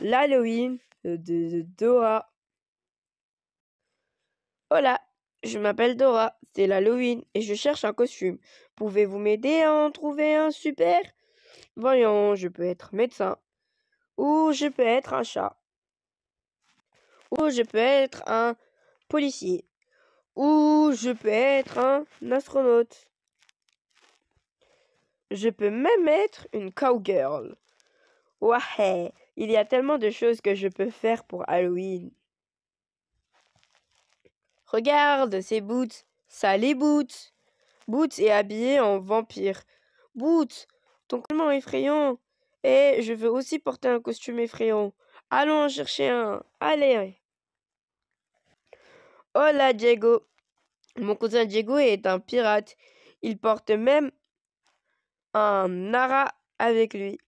l'Halloween de Dora. Hola, je m'appelle Dora, c'est l'Halloween et je cherche un costume. Pouvez-vous m'aider à en trouver un super Voyons, je peux être médecin. Ou je peux être un chat. Ou je peux être un policier. Ou je peux être un astronaute. Je peux même être une cowgirl. Wahé il y a tellement de choses que je peux faire pour Halloween. Regarde ces boots, ça boots. Boots est habillé en vampire. Boots, ton comment effrayant. Et je veux aussi porter un costume effrayant. Allons chercher un. Allez. Hola oh Diego. Mon cousin Diego est un pirate. Il porte même un ara avec lui.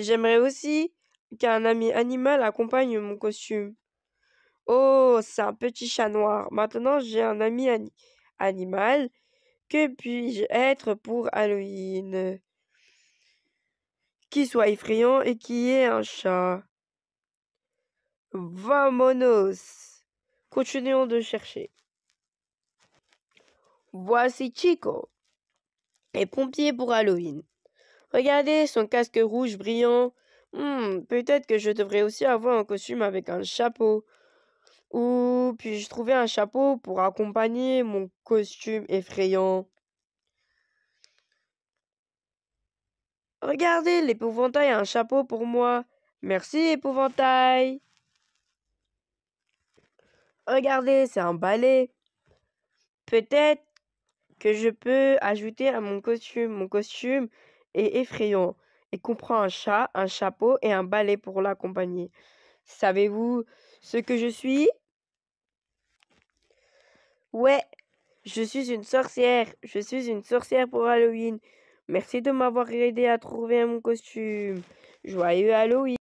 J'aimerais aussi qu'un ami animal accompagne mon costume. Oh, c'est un petit chat noir. Maintenant, j'ai un ami animal. Que puis-je être pour Halloween Qui soit effrayant et qui ait un chat. Vamonos Continuons de chercher. Voici Chico. Et pompier pour Halloween. Regardez son casque rouge brillant. Hmm, peut-être que je devrais aussi avoir un costume avec un chapeau. Ou puis-je trouver un chapeau pour accompagner mon costume effrayant Regardez, l'épouvantail a un chapeau pour moi. Merci, épouvantail. Regardez, c'est un balai. Peut-être que je peux ajouter à mon costume. Mon costume et effrayant, et comprend un chat, un chapeau et un balai pour l'accompagner. Savez-vous ce que je suis Ouais, je suis une sorcière. Je suis une sorcière pour Halloween. Merci de m'avoir aidé à trouver mon costume. Joyeux Halloween